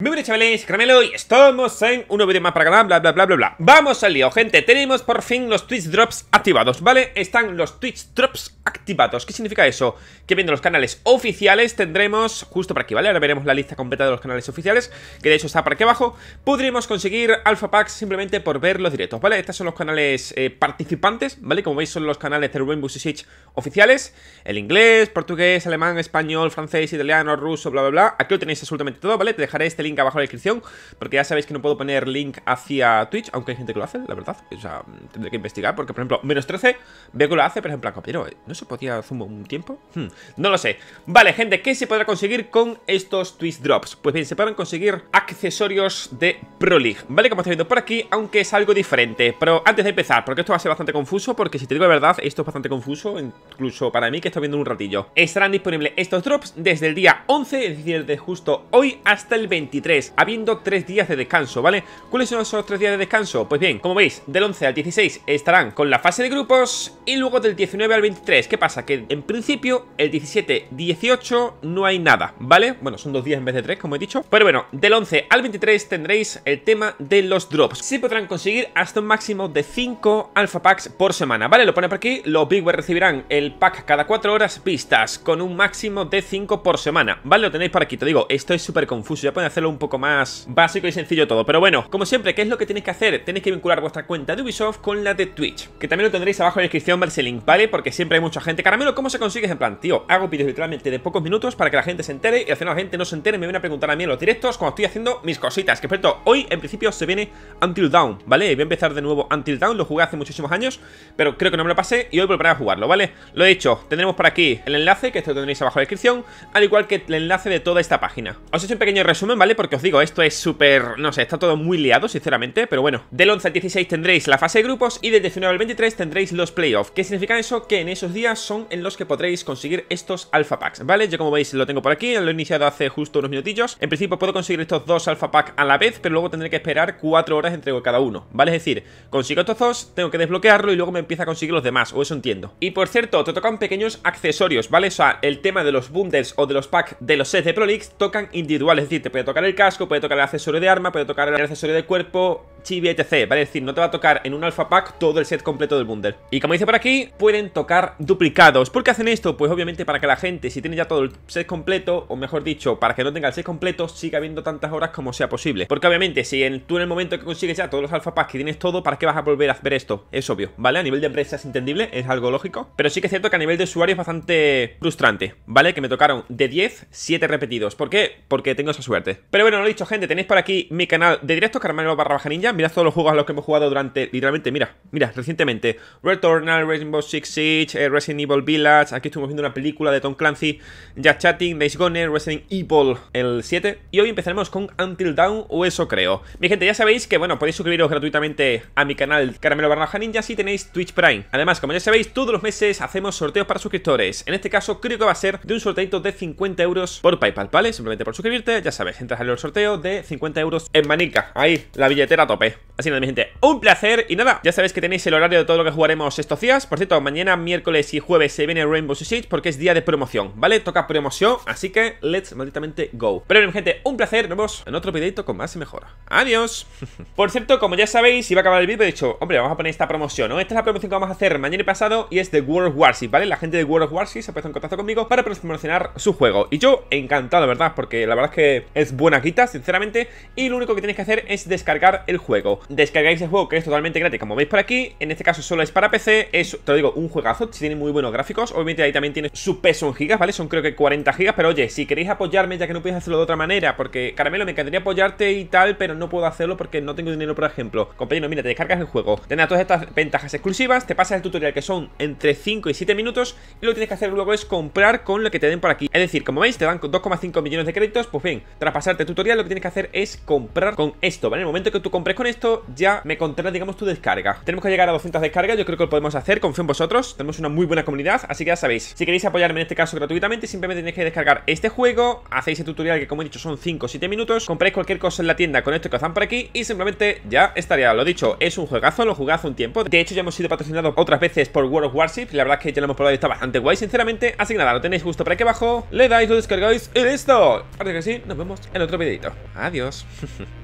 Muy buenas chavales, Caramelo y estamos en un nuevo vídeo más para canal, bla bla bla bla bla Vamos al lío, gente, tenemos por fin los Twitch Drops activados, ¿vale? Están los Twitch Drops activados, ¿qué significa eso? Que viendo los canales oficiales tendremos, justo por aquí, ¿vale? Ahora veremos la lista completa de los canales oficiales, que de hecho está por aquí abajo Podremos conseguir Alpha Packs simplemente por ver los directos, ¿vale? Estos son los canales eh, participantes, ¿vale? Como veis son los canales de Rainbow Six oficiales El inglés, portugués, alemán, español, francés, italiano, ruso, bla bla bla Aquí lo tenéis absolutamente todo, ¿vale? Te dejaré este link abajo en la descripción, porque ya sabéis que no puedo poner link hacia Twitch, aunque hay gente que lo hace, la verdad. O sea, mm, tendré que investigar, porque por ejemplo, menos 13, veo que lo hace, por ejemplo pero ¿no se podía zumo un tiempo? Hmm, no lo sé. Vale, gente, ¿qué se podrá conseguir con estos Twitch Drops? Pues bien, se podrán conseguir accesorios de Pro League, ¿vale? Como estáis viendo por aquí, aunque es algo diferente. Pero antes de empezar, porque esto va a ser bastante confuso, porque si te digo la verdad, esto es bastante confuso, incluso para mí que estoy viendo un ratillo. Estarán disponibles estos drops desde el día 11, es decir, de justo hoy hasta el 20 habiendo 3 días de descanso, ¿vale? ¿Cuáles son esos 3 días de descanso? Pues bien, como veis, del 11 al 16 estarán con la fase de grupos y luego del 19 al 23. ¿Qué pasa? Que en principio el 17, 18 no hay nada, ¿vale? Bueno, son dos días en vez de tres, como he dicho. Pero bueno, del 11 al 23 tendréis el tema de los drops. Se podrán conseguir hasta un máximo de 5 alfa packs por semana, ¿vale? Lo pone por aquí. Los Bigware recibirán el pack cada 4 horas pistas con un máximo de 5 por semana, ¿vale? Lo tenéis por aquí, te digo, esto es súper confuso, ya pueden hacerlo un poco más básico y sencillo todo. Pero bueno, como siempre, ¿qué es lo que tenéis que hacer? Tenéis que vincular vuestra cuenta de Ubisoft con la de Twitch, que también lo tendréis abajo en la descripción, ver ese link, ¿vale? Porque siempre hay mucha gente. Caramelo, ¿cómo se consigue? En plan, tío, hago vídeos literalmente de pocos minutos para que la gente se entere y al final la gente no se entere, me viene a preguntar a mí en los directos cuando estoy haciendo mis cositas. Que es hoy en principio se viene Until Down, ¿vale? Voy a empezar de nuevo Until Down, lo jugué hace muchísimos años, pero creo que no me lo pasé y hoy volveré a jugarlo, ¿vale? Lo he dicho, tendremos por aquí el enlace, que esto lo tendréis abajo en la descripción, al igual que el enlace de toda esta página. Os he hecho un pequeño resumen, ¿vale? Porque os digo, esto es súper... no sé, está todo muy liado, sinceramente, pero bueno. Del 11 al 16 tendréis la fase de grupos y del 19 al 23 tendréis los playoffs. ¿Qué significa eso? Que en esos días son en los que podréis conseguir estos alfa packs, ¿vale? Yo como veis lo tengo por aquí, lo he iniciado hace justo unos minutillos. En principio puedo conseguir estos dos alfa packs a la vez, pero luego tendré que esperar 4 horas entre cada uno, ¿vale? Es decir, consigo estos dos, tengo que desbloquearlo y luego me empieza a conseguir los demás, o eso entiendo. Y por cierto, te tocan pequeños accesorios, ¿vale? O sea, el tema de los bundles o de los packs de los sets de Pro tocan individuales, es decir, te puede tocar el casco, puede tocar el accesorio de arma, puede tocar el accesorio de cuerpo, chibi, etc. Vale, es decir, no te va a tocar en un alfa pack todo el set completo del bundle. Y como dice por aquí, pueden tocar duplicados. ¿Por qué hacen esto? Pues obviamente para que la gente, si tiene ya todo el set completo, o mejor dicho, para que no tenga el set completo, siga habiendo tantas horas como sea posible. Porque obviamente, si tú en el momento que consigues ya todos los alfa packs que tienes todo, ¿para qué vas a volver a ver esto? Es obvio, ¿vale? A nivel de empresa es entendible, es algo lógico. Pero sí que es cierto que a nivel de usuario es bastante frustrante, ¿vale? Que me tocaron de 10, 7 repetidos. ¿Por qué? Porque tengo esa suerte. Pero bueno, lo he dicho, gente, tenéis por aquí mi canal de directo Carmelo barra baja ninja. Mirad todos los juegos a los que hemos jugado durante, literalmente, mira, mira, recientemente. Returnal, Rainbow Six Siege, eh, Resident Evil Village, aquí estuvimos viendo una película de Tom Clancy, Jack Chatting, Days Gone, eh, Resident Evil el 7. Y hoy empezaremos con Until Down, o eso creo. Mi gente, ya sabéis que, bueno, podéis suscribiros gratuitamente a mi canal Caramelo barra baja ninja si tenéis Twitch Prime. Además, como ya sabéis, todos los meses hacemos sorteos para suscriptores. En este caso, creo que va a ser de un sorteito de 50 euros por Paypal, ¿vale? Simplemente por suscribirte, ya sabéis, entras el sorteo de 50 euros en manica. Ahí, la billetera a tope. Así nada, mi gente, un placer y nada, ya sabéis que tenéis el horario de todo lo que jugaremos estos días Por cierto, mañana, miércoles y jueves se viene Rainbow Six porque es día de promoción, ¿vale? Toca promoción, así que let's malditamente go Pero mi gente, un placer, nos vemos en otro videito con más y mejor, ¡Adiós! Por cierto, como ya sabéis, iba a acabar el vídeo, he dicho, hombre, vamos a poner esta promoción, ¿no? Esta es la promoción que vamos a hacer mañana y pasado y es de World of Warships, ¿vale? La gente de World of Warships se ha puesto en contacto conmigo para promocionar su juego Y yo, encantado, ¿verdad? Porque la verdad es que es buena quita, sinceramente Y lo único que tenéis que hacer es descargar el juego descargáis el juego que es totalmente gratis, como veis por aquí. En este caso solo es para PC, es, te lo digo, un juegazo, si tiene muy buenos gráficos. Obviamente ahí también tiene su peso en gigas, ¿vale? Son creo que 40 gigas, pero oye, si queréis apoyarme ya que no Puedes hacerlo de otra manera, porque Caramelo, me encantaría apoyarte y tal, pero no puedo hacerlo porque no tengo dinero, por ejemplo. Compañero, mira, te descargas el juego, tendrás todas estas ventajas exclusivas, te pasas el tutorial que son entre 5 y 7 minutos y lo que tienes que hacer luego es comprar con lo que te den por aquí. Es decir, como veis, te dan 2,5 millones de créditos, pues bien, tras pasarte el tutorial lo que tienes que hacer es comprar con esto, ¿vale? En el momento que tú compres con esto, ya me contará, digamos, tu descarga. Tenemos que llegar a 200 descargas, yo creo que lo podemos hacer, confío en vosotros. Tenemos una muy buena comunidad, así que ya sabéis. Si queréis apoyarme en este caso gratuitamente, simplemente tenéis que descargar este juego, hacéis el tutorial que como he dicho son 5 o 7 minutos, compráis cualquier cosa en la tienda con esto que os por aquí y simplemente ya estaría. Lo dicho, es un juegazo, lo jugué hace un tiempo. De hecho, ya hemos sido patrocinados otras veces por World of Warships, la verdad es que ya lo hemos probado y está bastante guay, sinceramente. Así que nada, lo tenéis justo por aquí abajo, le dais, lo descargáis y listo. Ahora que sí, nos vemos en otro videito. Adiós.